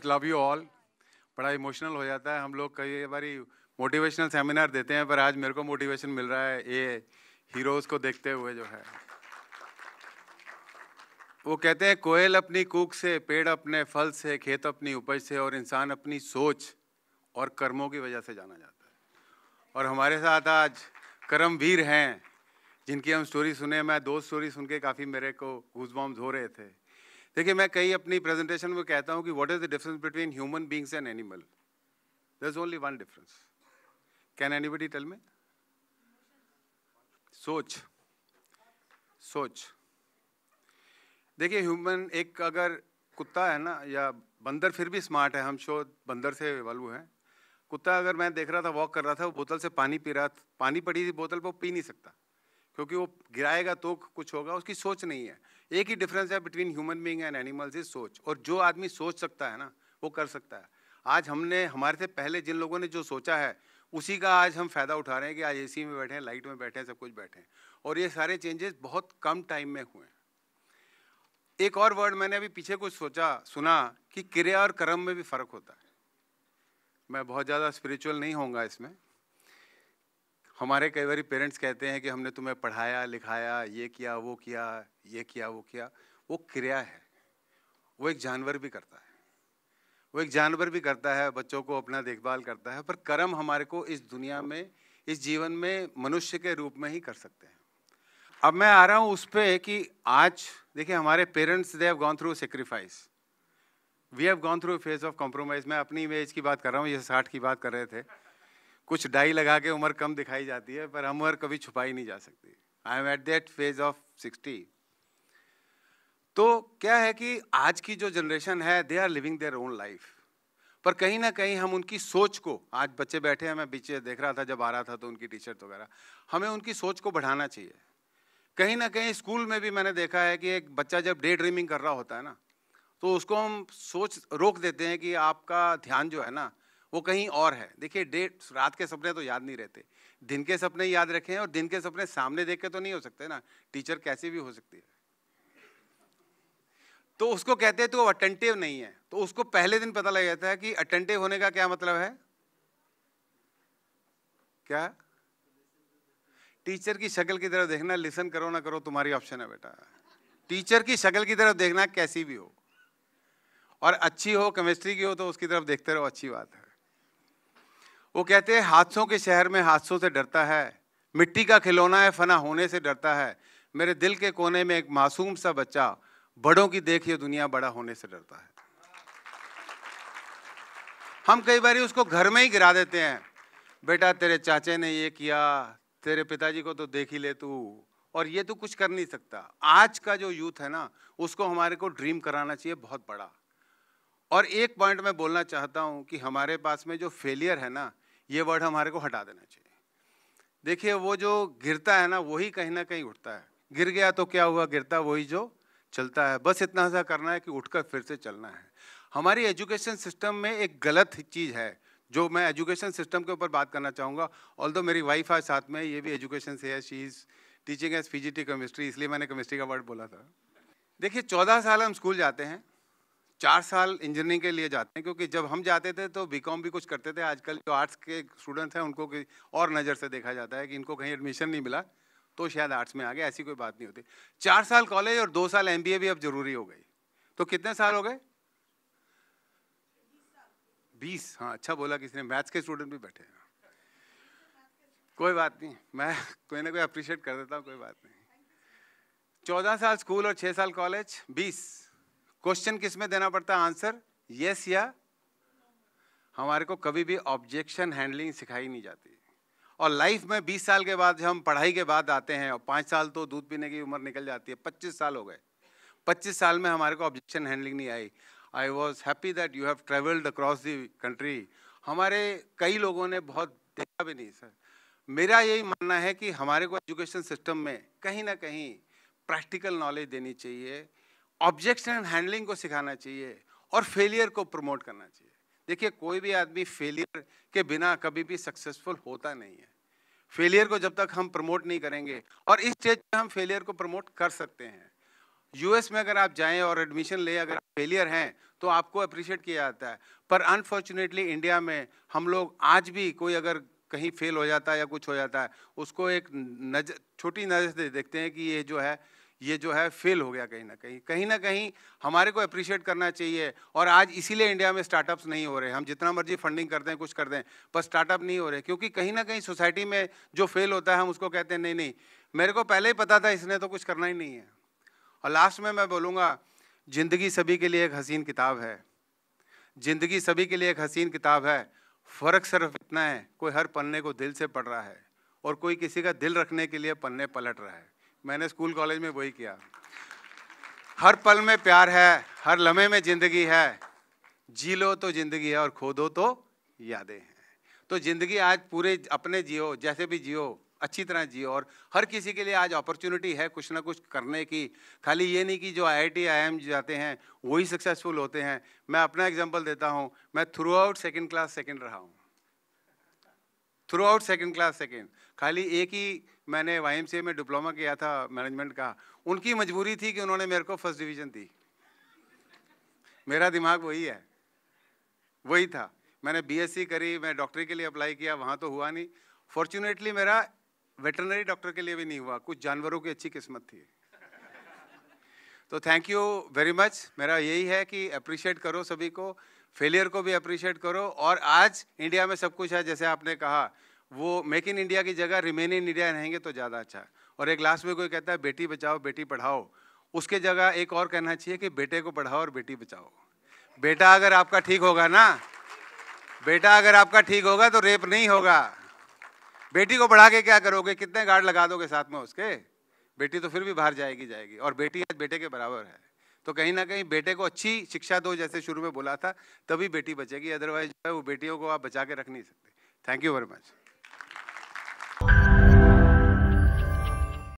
much love you all बड़ा emotional हो जाता है हम लोग कई बारी मोटिवेशनल सेमिनार देते हैं पर आज मेरे को मोटिवेशन मिल रहा है ये हीरोज़ को देखते हुए जो है वो कहते हैं कोयल अपनी कूक से पेड़ अपने फल से खेत अपनी उपज से और इंसान अपनी सोच और कर्मों की वजह से जाना जाता है और हमारे साथ आज कर्मवीर हैं जिनकी हम स्टोरी सुने मैं दो स्टोरी सुन के काफ़ी मेरे को घूसबॉम्स हो रहे थे देखिए मैं कई अपनी प्रेजेंटेशन में कहता हूँ कि what is the difference between human beings and animal there is only one difference can anybody tell में सोच सोच देखिए ह्यूमन एक अगर कुत्ता है ना या बंदर फिर भी स्मार्ट है हम शो बंदर से वालू हैं कुत्ता अगर मैं देख रहा था वॉक कर रहा था वो बोतल से पानी पी रहा था पानी पड़ी थी बोतल पर वो पी नहीं सकता क्योंकि वो गिराएगा तो कुछ होगा उसकी सोच नहीं है एक ही डिफरेंस है between human being and animals is सोच और जो आदमी सोच सकता है ना वो कर सकता है आज हमने हमारे से पहले जिन लोगों ने जो सोचा है उसी का आज हम फ़ायदा उठा रहे हैं कि आज एसी में बैठे हैं लाइट में बैठे हैं सब कुछ बैठे हैं और ये सारे चेंजेस बहुत कम टाइम में हुए हैं एक और वर्ड मैंने अभी पीछे कुछ सोचा सुना कि क्रिया और कर्म में भी फ़र्क होता है मैं बहुत ज़्यादा स्पिरिचुअल नहीं होऊंगा इसमें हमारे कई बार पेरेंट्स कहते हैं कि हमने तुम्हें पढ़ाया लिखाया ये किया वो किया ये किया वो किया वो क्रिया है वो एक जानवर भी करता है वो एक जानवर भी करता है बच्चों को अपना देखभाल करता है पर कर्म हमारे को इस दुनिया में इस जीवन में मनुष्य के रूप में ही कर सकते हैं अब मैं आ रहा हूँ उस पर कि आज देखिए हमारे parents they have gone through sacrifice we have gone through phase of compromise मैं अपनी इमेज की बात कर रहा हूँ ये साठ की बात कर रहे थे कुछ डाई लगा के उम्र कम दिखाई जाती है पर हम उम्र कभी छुपाई नहीं जा सकती I am at that phase of sixty तो क्या है कि आज की जो जनरेशन है they are living their own life पर कहीं ना कहीं हम उनकी सोच को आज बच्चे बैठे हैं मैं पीछे देख रहा था जब आ रहा था तो उनकी टी शर्ट वगैरह हमें उनकी सोच को बढ़ाना चाहिए कहीं ना कहीं स्कूल में भी मैंने देखा है कि एक बच्चा जब डे ड्रीमिंग कर रहा होता है ना तो उसको हम सोच रोक देते हैं कि आपका ध्यान जो है ना वो कहीं और है देखिए डेट रात के सपने तो याद नहीं रहते दिन के सपने याद रखें और दिन के सपने सामने देख के तो नहीं हो सकते ना टीचर कैसी भी हो सकती है तो उसको कहते हैं तो अटेंटिव नहीं है तो उसको पहले दिन पता लग जाता है कि अटेंटिव होने का क्या मतलब है क्या टीचर की शक्ल की तरफ देखना लिसन करो ना करो तुम्हारी ऑप्शन है बेटा टीचर की शक्ल की तरफ देखना कैसी भी हो और अच्छी हो केमिस्ट्री की हो तो उसकी तरफ देखते रहो अच्छी बात है वो कहते हैं हादसों के शहर में हादसों से डरता है मिट्टी का खिलौना है फना होने से डरता है मेरे दिल के कोने में एक मासूम सा बच्चा बड़ों की देख ये दुनिया बड़ा होने से डरता है हम कई बार उसको घर में ही गिरा देते हैं बेटा तेरे चाचे ने ये किया तेरे पिताजी को तो देख ही ले तू और ये तो कुछ कर नहीं सकता आज का जो यूथ है ना उसको हमारे को ड्रीम कराना चाहिए बहुत बड़ा और एक पॉइंट मैं बोलना चाहता हूँ कि हमारे पास में जो फेलियर है ना ये वर्ड हमारे को हटा देना चाहिए देखिए वो जो गिरता है ना वही कहीं ना कहीं उठता है गिर गया तो क्या हुआ गिरता वही जो चलता है बस इतना सा करना है कि उठकर फिर से चलना है हमारी एजुकेशन सिस्टम में एक गलत चीज़ है जो मैं एजुकेशन सिस्टम के ऊपर बात करना चाहूँगा ऑल दो मेरी वाइफ है साथ में ये भी एजुकेशन से है she is teaching as PGT chemistry इसलिए मैंने केमिस्ट्री का वर्ड बोला था देखिए चौदह साल हम स्कूल जाते हैं चार साल इंजीनियरिंग के लिए जाते हैं क्योंकि जब हम जाते थे तो बीकॉम भी कुछ करते थे आजकल जो आर्ट्स के स्टूडेंट्स हैं उनको और नज़र से देखा जाता है कि इनको कहीं एडमिशन नहीं मिला तो शायद आर्ट्स में आ गए ऐसी कोई बात नहीं होती चार साल कॉलेज और दो साल एम भी अब जरूरी हो गई तो कितने साल हो गए बीस हाँ अच्छा बोला किसी ने मैथ्स के स्टूडेंट भी बैठे हैं कोई बात नहीं मैं कोई ना कोई अप्रिशिएट कर देता हूँ कोई बात नहीं चौदह साल स्कूल और छः साल कॉलेज बीस क्वेश्चन किस में देना पड़ता है आंसर यस या हमारे को कभी भी ऑब्जेक्शन हैंडलिंग सिखाई नहीं जाती और लाइफ में 20 साल के बाद जब हम पढ़ाई के बाद आते हैं और पाँच साल तो दूध पीने की उम्र निकल जाती है 25 साल हो गए 25 साल में हमारे को ऑब्जेक्शन हैंडलिंग नहीं I I was happy that you have travelled across the country हमारे कई लोगों ने बहुत देखा भी नहीं सर मेरा यही मानना है कि हमारे को एजुकेशन सिस्टम में कहीं ना कहीं प्रैक्टिकल नॉलेज देनी चाहिए ऑब्जेक्शन हैंडलिंग को सिखाना चाहिए और फेलियर को प्रमोट करना चाहिए देखिए कोई भी आदमी फेलियर के बिना कभी भी सक्सेसफुल होता नहीं है फेलियर को जब तक हम प्रमोट नहीं करेंगे और इस स्टेज पे हम फेलियर को प्रमोट कर सकते हैं यूएस में अगर आप जाएं और एडमिशन ले अगर फेलियर हैं तो आपको अप्रिशिएट किया जाता है पर अनफॉर्चुनेटली इंडिया में हम लोग आज भी कोई अगर कहीं फेल हो जाता है या कुछ हो जाता है उसको एक नजर छोटी नज़र से देखते हैं कि ये जो है ये जो है फेल हो गया कहीं ना कहीं कहीं ना कहीं हमारे को अप्रिशिएट करना चाहिए और आज इसीलिए इंडिया में स्टार्टअप्स नहीं हो रहे हम जितना मर्जी फंडिंग कर दें कुछ कर दें पर स्टार्टअप नहीं हो रहे क्योंकि कहीं ना कहीं सोसाइटी में जो फेल होता है हम उसको कहते हैं नहीं नहीं मेरे को पहले ही पता था इसने तो कुछ करना ही नहीं है और लास्ट में मैं बोलूँगा ज़िंदगी सभी के लिए एक हसीन किताब है ज़िंदगी सभी के लिए एक हसीन किताब है फ़र्क सिर्फ इतना है कोई हर पन्ने को दिल से पढ़ रहा है और कोई किसी का दिल रखने के लिए पन्ने पलट रहा है मैंने स्कूल कॉलेज में वही किया हर पल में प्यार है हर लम्हे में ज़िंदगी है जी लो तो ज़िंदगी है और खो दो तो यादें हैं तो ज़िंदगी आज पूरे अपने जियो जैसे भी जियो अच्छी तरह जियो और हर किसी के लिए आज अपॉर्चुनिटी है कुछ ना कुछ करने की खाली ये नहीं कि जो आईआईटी आईएम जाते हैं वही सक्सेसफुल होते हैं मैं अपना एग्जांपल देता हूँ मैं throughout second class second रहा हूँ throughout second class second खाली एक ही मैंने वाई में डिप्लोमा किया था मैनेजमेंट का उनकी मजबूरी थी कि उन्होंने मेरे को फर्स्ट डिवीज़न दी मेरा दिमाग वही है वही था मैंने बीएससी करी मैं डॉक्टरी के लिए अप्लाई किया वहाँ तो हुआ नहीं फॉर्चुनेटली मेरा वेटरनरी डॉक्टर के लिए भी नहीं हुआ कुछ जानवरों की अच्छी किस्मत थी तो थैंक यू वेरी मच मेरा यही है कि अप्रिशिएट करो सभी को फेलियर को भी अप्रिशिएट करो और आज इंडिया में सब कुछ है जैसे आपने कहा वो मेक इन इंडिया की जगह रिमेन इन इंडिया रहेंगे तो ज़्यादा अच्छा और एक लास्ट में कोई कहता है बेटी बचाओ बेटी पढ़ाओ उसके जगह एक और कहना चाहिए कि बेटे को पढ़ाओ और बेटी बचाओ बेटा अगर आपका ठीक होगा ना बेटा अगर आपका ठीक होगा तो रेप नहीं होगा बेटी को पढ़ा के क्या करोगे कितने गार्ड लगा दोगे साथ में उसके बेटी तो फिर भी बाहर जाएगी जाएगी और बेटी आज बेटे के बराबर है तो कहीं ना कहीं बेटे को अच्छी शिक्षा दो जैसे शुरू में बोला था तभी बेटी बचेगी अदरवाइज जो है वो बेटियों को आप बचा के रख नहीं सकते थैंक यू वेरी मच